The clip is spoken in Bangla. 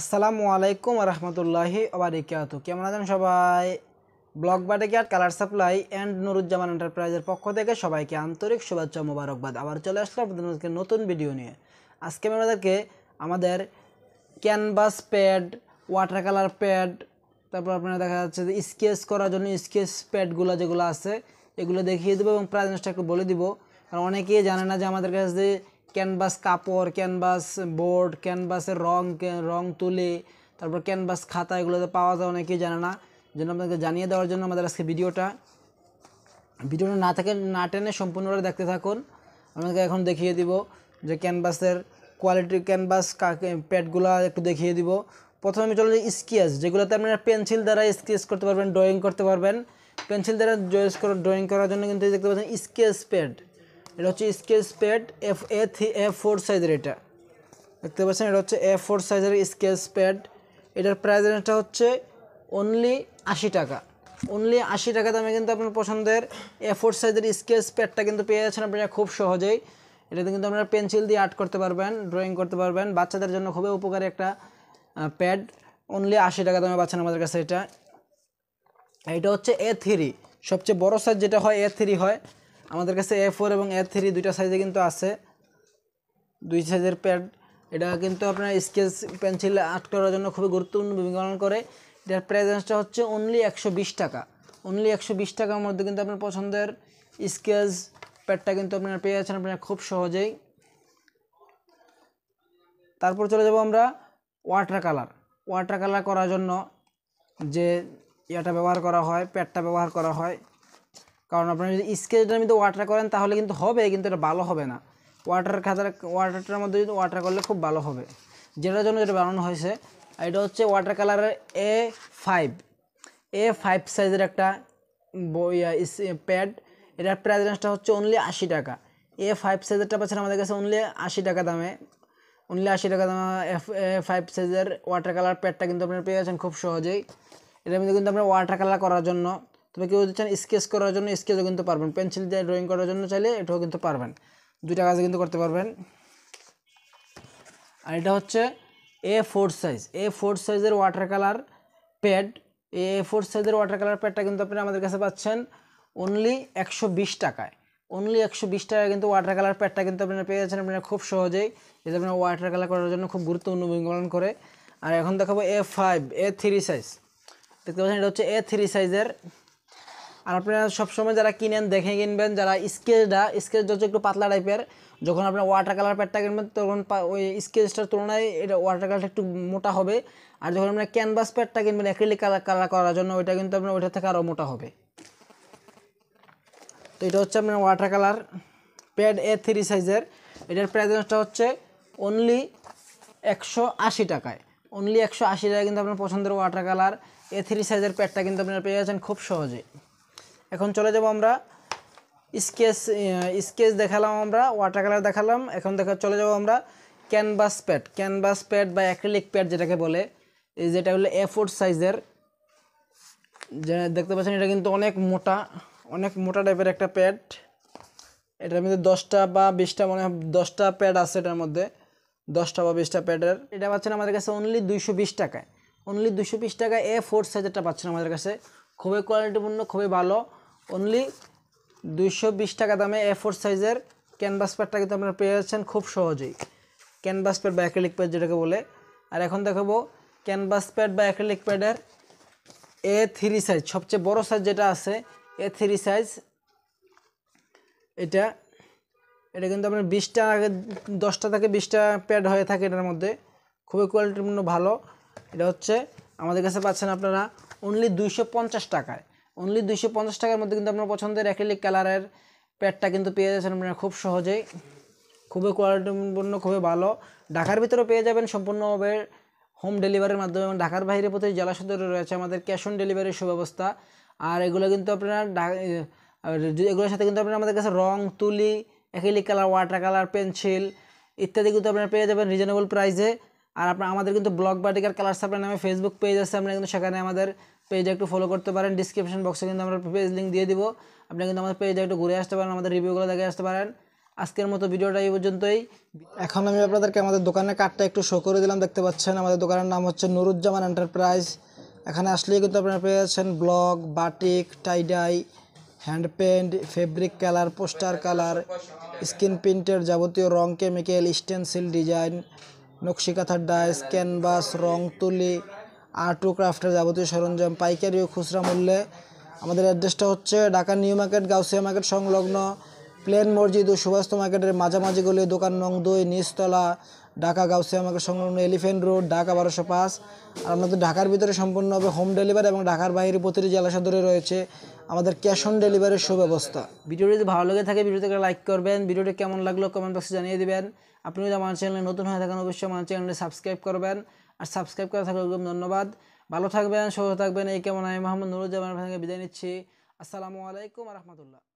আসসালামু আলাইকুম রহমতুল্লাহি ওবরিকাত কেমন আছেন সবাই ব্লক বাটেকিয়ার কালার সাপ্লাই অ্যান্ড নুরুজ্জামান এন্টারপ্রাইজের পক্ষ থেকে সবাইকে আন্তরিক শুভেচ্ছা মোবারকবাদ আবার চলে আসলো আপনাদেরকে নতুন ভিডিও নিয়ে আজকে আমি আপনাদেরকে আমাদের canvas pad water colour pad তারপর আপনারা দেখা যাচ্ছে যে স্কেচ করার জন্য স্কেচ প্যাডগুলো যেগুলো আছে এগুলো দেখিয়ে দেবো এবং প্রাইজটা একটু বলে দিব কারণ অনেকেই জানে না যে আমাদের কাছে ক্যানভাস কাপড় ক্যানভাস বোর্ড ক্যানভাসের রং রং তুলে তারপর ক্যানভাস খাতা এগুলো তো পাওয়া যায় অনেকেই জানে না জন্য আপনাদেরকে জানিয়ে দেওয়ার জন্য আমাদের আজকে ভিডিওটা ভিডিওটা না থাকে না টেনে সম্পূর্ণভাবে দেখতে থাকুন আপনাকে এখন দেখিয়ে দিব যে ক্যানভাসের কোয়ালিটি ক্যানভাস প্যাডগুলো একটু দেখিয়ে দিব প্রথমে আমি চলে যাই স্কেচ যেগুলোতে আপনারা পেন্সিল দ্বারা স্কেচ করতে পারবেন ড্রয়িং করতে পারবেন পেন্সিল দ্বারা ড্রয়িং করার জন্য কিন্তু দেখতে পাচ্ছেন স্কেচ প্যাড এটা হচ্ছে sketch pad F A three A four সাইজের এটা দেখতে পাচ্ছেন এটা হচ্ছে এ ফোর সাইজের স্কেচ প্যাড এটার প্রাইস রেঞ্জটা হচ্ছে অনলি আশি টাকা অনলি আশি টাকা দামে কিন্তু আপনার পছন্দের এ ফোর সাইজের স্কেচ প্যাডটা কিন্তু পেয়ে যাচ্ছেন আপনারা খুব সহজেই এটাতে কিন্তু আপনারা পেন্সিল দিয়ে আর্ট করতে পারবেন ড্রয়িং করতে পারবেন বাচ্চাদের জন্য খুবই উপকারী একটা প্যাড অনলি আশি টাকা দামে পাচ্ছেন আমাদের কাছে এটা এটা হচ্ছে এ থ্রি সবচেয়ে বড় সাইজ যেটা হয় এ থ্রি হয় আমাদের কাছে এ ফোর এবং এ থ্রি দুইটা সাইজে কিন্তু আছে দুই সাইজের প্যাড এটা কিন্তু আপনার স্কেচ পেন্সিল আর্ট করার জন্য খুবই গুরুত্বপূর্ণ ভূমিকা করে এটার প্রাইসটা হচ্ছে অনলি একশো টাকা অনলি একশো টাকার মধ্যে কিন্তু আপনার পছন্দের স্কেচ প্যাডটা কিন্তু আপনারা পেয়ে যাচ্ছেন আপনারা খুব সহজেই তারপর চলে যাব আমরা ওয়াটার কালার ওয়াটার কালার করার জন্য যে ইয়াটা ব্যবহার করা হয় প্যাডটা ব্যবহার করা হয় কারণ আপনারা যদি স্কেচটার মধ্যে ওয়াটার করেন তাহলে কিন্তু হবে কিন্তু এটা ভালো হবে না ওয়াটার খাতার ওয়াটারটার মধ্যে যদি ওয়াটার করলে খুব ভালো হবে যেটার জন্য যেটা বানানো হয়েছে এটা হচ্ছে ওয়াটার কালারের এ ফাইভ এ ফাইভ সাইজের একটা বই প্যাড এটার প্রাইস রেঞ্জটা হচ্ছে অনলি আশি টাকা এ ফাইভ সাইজেরটা পাচ্ছেন আমাদের কাছে অনলি আশি টাকা দামে অনলি আশি টাকা দামে এফ এ ফাইভ সাইজের ওয়াটার কালার প্যাডটা কিন্তু আপনারা পেয়ে যাচ্ছেন খুব সহজেই এটার মধ্যে কিন্তু আপনার ওয়াটার কালার করার জন্য তবে কেউ যদি চান স্কেচ করার জন্য স্কেচও কিন্তু পারবেন পেন্সিল দিয়ে ড্রয়িং করার জন্য চাইলে এটাও কিন্তু পারবেন দুইটা কাজ কিন্তু করতে পারবেন আর এটা হচ্ছে A four size A four সাইজের water colour pad A four সাইজের ওয়াটার কালার প্যাডটা কিন্তু আপনি আমাদের কাছে পাচ্ছেন অনলি একশো বিশ টাকায় অনলি একশো বিশ টাকায় কিন্তু ওয়াটার কালার প্যাডটা কিন্তু আপনারা পেয়ে যাচ্ছেন আপনারা খুব সহজেই যেটা আপনার ওয়াটার কালার করার জন্য খুব গুরুত্বপূর্ণ ভূমিকা করে আর এখন দেখাবো A five A three size দেখতে পাচ্ছেন এটা হচ্ছে এ থ্রি সাইজের আর আপনারা সবসময় যারা কিনেন দেখে কিনবেন যারা স্কেচটা স্কেচ হচ্ছে একটু পাতলা টাইপের যখন আপনার ওয়াটার কালার প্যাডটা কিনবেন তখন ওই স্কেচটার তুলনায় এটা ওয়াটার কালারটা একটু মোটা হবে আর যখন আপনার ক্যানভাস প্যাডটা কিনবেন অ্যাক্রিলিক কালার কালার করার জন্য ওইটা কিন্তু আপনার ওইটা থেকে আরও মোটা হবে তো এটা হচ্ছে আপনার water colour pad A three সাইজের এটার প্রাইজটা হচ্ছে অনলি একশো আশি টাকায় অনলি একশো আশি টাকায় কিন্তু আপনার পছন্দের ওয়াটার কালার এ থ্রি সাইজের প্যাডটা কিন্তু আপনারা পেয়ে যাচ্ছেন খুব সহজে এখন চলে যাব আমরা স্কেচ স্কেচ দেখালাম আমরা ওয়াটার কালার দেখালাম এখন দেখা চলে যাব আমরা ক্যানভাস প্যাড ক্যানভাস প্যাড বা অ্যাক্রিলিক প্যাড যেটাকে বলে এই যেটা হলো এ ফোর সাইজের যে দেখতে পাচ্ছেন এটা কিন্তু অনেক মোটা অনেক মোটা টাইপের একটা প্যাড এটার মধ্যে দশটা বা বিশটা মনে হয় দশটা প্যাড আছে এটার মধ্যে দশটা বা বিশটা প্যাডের এটা পাচ্ছেন আমাদের কাছে অনলি দুইশো বিশ টাকায় অনলি দুশো বিশ টাকায় এ ফোর সাইজেরটা পাচ্ছেন আমাদের কাছে খুবই কোয়ালিটিপূর্ণ খুবই ভালো অনলি দুইশো বিশ টাকা দামে এ ফোর সাইজের ক্যানভাস প্যাডটা কিন্তু আপনারা পেয়ে যাচ্ছেন খুব সহজেই ক্যানভাস প্যাড বা অ্যাক্রিলিক প্যাড যেটাকে বলে আর এখন দেখাবো ক্যানভাস প্যাড বা অ্যাক্রেলিক প্যাডের এ থ্রি সাইজ সবচেয়ে বড় সাইজ যেটা আছে এ থ্রি সাইজ এটা এটা কিন্তু আপনার বিশটা আগে দশটা থেকে বিশটা প্যাড হয়ে থাকে এটার মধ্যে খুবই কোয়ালিটিপূর্ণ ভালো এটা হচ্ছে আমাদের কাছে পাচ্ছেন আপনারা অনলি দুইশো টাকায় অনলি দুইশো পঞ্চাশ টাকার মধ্যে কিন্তু আপনার পছন্দের অ্যাক্রিলিক কালারের প্যাডটা কিন্তু পেয়ে যাচ্ছেন আপনারা খুব সহজেই খুবই কোয়ালিটিপূর্ণ খুবই ভালো ঢাকার ভিতরে পেয়ে যাবেন সম্পূর্ণভাবে হোম ডেলিভারির মাধ্যমে এবং ঢাকার বাইরে প্রতি জেলা সদরে রয়েছে আমাদের ক্যাশ অন ডেলিভারির সুব্যবস্থা আর এগুলো কিন্তু আপনারা এগুলোর সাথে কিন্তু আপনারা আমাদের কাছে রং তুলি acrylic colour water colour pencil ইত্যাদি কিন্তু আপনারা পেয়ে যাবেন রিজনেবল প্রাইসে আর আপনার আমাদের কিন্তু ব্লক বাটিকার কালার সাপ্লাই নামে ফেসবুক পেজ আছে আমরা কিন্তু সেখানে আমাদের পেজে একটু ফলো করতে পারেন ডিসক্রিপশন বক্সে কিন্তু আমরা পেজ লিঙ্ক দিয়ে দিব আপনি কিন্তু আমাদের পেজে একটু ঘুরে আসতে পারেন আমাদের রিভিউগুলো দেখে আসতে পারেন আজকের মতো ভিডিওটা এই পর্যন্তই এখন আমি আপনাদেরকে আমাদের দোকানের কার্ডটা একটু শো করে দিলাম দেখতে পাচ্ছেন আমাদের দোকানের নাম হচ্ছে নুরুজ্জামান এন্টারপ্রাইজ এখানে আসলেই কিন্তু আপনারা পেয়ে যাচ্ছেন block batik tie dye hand paint fabric colour poster colour screen প্রিন্টের যাবতীয় রং কেমিক্যাল স্টেনসিল ডিজাইন নকশিকাথার ডাইস ক্যানভাস রং তুলি আর্ট ও ক্রাফটের যাবতীয় সরঞ্জাম পাইকারি ও খুচরা মূল্যে আমাদের অ্যাড্রেসটা হচ্ছে Dhaka New Market Gausia market সংলগ্ন প্লেন মসজিদ ও সুভাষ মার্কেটের মাঝামাঝি গলি দোকান নং দুই নিচতলা ঢাকা গাউসিয়া মার্কেট সংলগ্ন এলিফেন্ট রোড ঢাকা বারোশো পাঁচ আর আমাদের ঢাকার ভিতরে সম্পূর্ণ হবে হোম ডেলিভারি এবং ঢাকার বাইরে প্রতিটি জেলা সদরে রয়েছে আমাদের ক্যাশ অন ডেলিভারির সুব্যবস্থা ভিডিও যদি ভালো লেগে থাকে থেকে লাইক করবেন ভিডিওটি কেমন লাগলো কমেন্ট বক্সে জানিয়ে দেবেন আপনি যদি আমার চ্যানেলে নতুন হয়ে থাকেন অবশ্যই আমার চ্যানেলে সাবস্ক্রাইব করবেন আর সাবস্ক্রাইব করা থাকলে ধন্যবাদ ভালো থাকবেন সুস্থ থাকবেন এই কেমন আমি মোহাম্মদ সঙ্গে বিদায় নিচ্ছি আসসালামু আলাইকুম রহমতুল্লাহ